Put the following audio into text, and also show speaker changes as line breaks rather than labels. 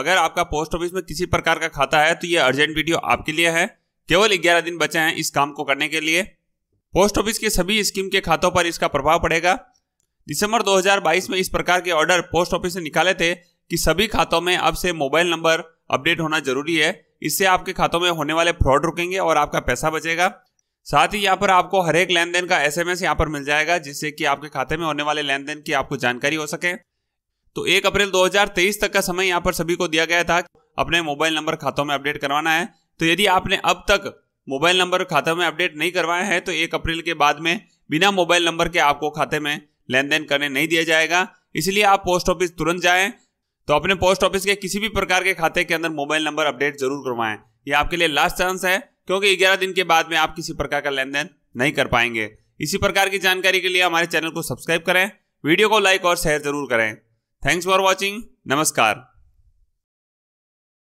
अगर आपका post office में किसी प्रकार का खाता है तो ये अर्जेंट वीडियो आपके लिए है केवल ग्यारह दिन बचे हैं इस काम को करने के लिए पोस्ट ऑफिस के सभी स्कीम के खातों पर इसका प्रभाव पड़ेगा दिसंबर 2022 में इस प्रकार के ऑर्डर पोस्ट ऑफिस ने निकाले थे कि सभी खातों में अब से मोबाइल नंबर अपडेट होना जरूरी है इससे आपके खातों में होने वाले फ्रॉड रुकेंगे और आपका पैसा बचेगा साथ ही यहाँ पर आपको हर एक लेन देन का एस एम यहाँ पर मिल जाएगा जिससे कि आपके खाते में होने वाले लेन देन की आपको जानकारी हो सके तो एक अप्रैल 2023 तक का समय यहाँ पर सभी को दिया गया था अपने मोबाइल नंबर खातों में अपडेट करवाना है तो यदि आपने अब तक मोबाइल नंबर खाते में अपडेट नहीं करवाया है तो एक अप्रैल के बाद में बिना मोबाइल नंबर के आपको खाते में लेन देन करने नहीं दिया जाएगा इसलिए आप पोस्ट ऑफिस तुरंत जाएं तो अपने पोस्ट ऑफिस के किसी भी प्रकार के खाते के अंदर मोबाइल नंबर अपडेट जरूर करवाएं ये आपके लिए लास्ट चांस है क्योंकि ग्यारह दिन के बाद में आप किसी प्रकार का लेन देन नहीं कर पाएंगे इसी प्रकार की जानकारी के लिए हमारे चैनल को सब्सक्राइब करें वीडियो को लाइक और शेयर जरूर करें Thanks for watching. Namaskar.